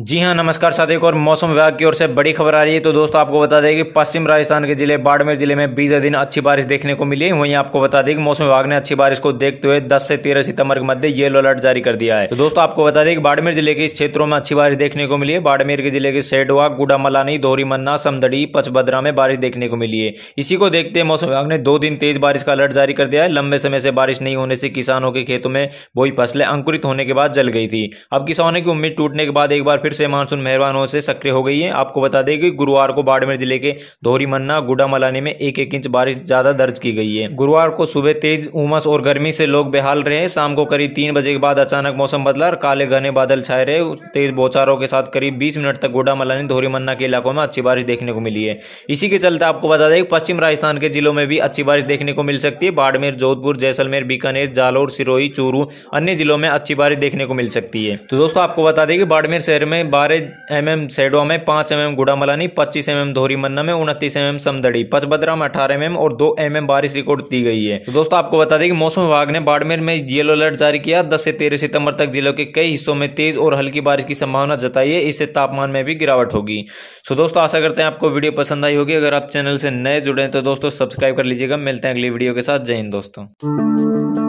जी हाँ नमस्कार साथियों और मौसम विभाग की ओर से बड़ी खबर आ रही है तो दोस्तों आपको बता दें कि पश्चिम राजस्थान के जिले बाड़मेर जिले में बीस दिन अच्छी बारिश देखने को मिली है वहीं आपको बता दें कि मौसम विभाग ने अच्छी बारिश को देखते हुए 10 से 13 सितंबर के मध्य येलो अलर्ट जारी कर दिया है तो दोस्तों आपको बता दें कि बाड़मेर जिले के इस क्षेत्रों में अच्छी बारिश देखने को मिली है बाड़मेर के जिले के सेडवा गुडामलानी धोरीमन्ना समदड़ी पचभद्रा में बारिश देखने को मिली है इसी को देखते हुए मौसम विभाग ने दो दिन तेज बारिश का अलर्ट जारी कर दिया है लंबे समय से बारिश नहीं होने से किसानों के खेतों में वही फसलें अंकुरित होने के बाद जल गई थी अब किसानों की उम्मीद टूटने के बाद एक बार फिर से मानसून मेहरबान से सक्रिय हो गई है आपको बता दें कि गुरुवार को बाड़मेर जिले के धोरी मन्ना गुडा मलानी में एक एक इंच बारिश ज्यादा दर्ज की गई है गुरुवार को सुबह तेज उमस और गर्मी से लोग बेहाल रहे शाम को करीब तीन बजे के बाद अचानक मौसम बदला और काले घने बादल छाए रहे तेज बौछारों के साथ करीब बीस मिनट तक गोडा मलानी धोरीमन्ना के इलाकों में अच्छी बारिश देखने को मिली है इसी के चलते आपको बता दें पश्चिम राजस्थान के जिलों में भी अच्छी बारिश देखने को मिल सकती है बाड़मेर जोधपुर जैसलमेर बीकानेर जालोर सिरोही चूरू अन्य जिलों में अच्छी बारिश देखने को मिल सकती है तो दोस्तों आपको बता दें कि बाड़मेर शहर में में बारह एम एम सेडवा में पाँच एम एम गुड़ामलानी पच्चीस एम एम धोरी मन्ना में उनतीस एम एम समदड़ी पचभद्रा में अठारह एम एम और दो एम एम बारिश रिकॉर्ड दी गई है तो दोस्तों आपको बता दें कि मौसम विभाग ने बाड़मेर में येलो अलर्ट जारी किया दस से तेरह सितंबर तक जिलों के कई हिस्सों में तेज और हल्की बारिश की संभावना जताई है इससे तापमान में भी गिरावट होगी सो दोस्तों आशा करते हैं आपको वीडियो पसंद आई होगी अगर आप चैनल से नए जुड़े तो दोस्तों सब्सक्राइब कर लीजिएगा मिलते हैं अगली वीडियो के साथ जय हिंद दोस्तों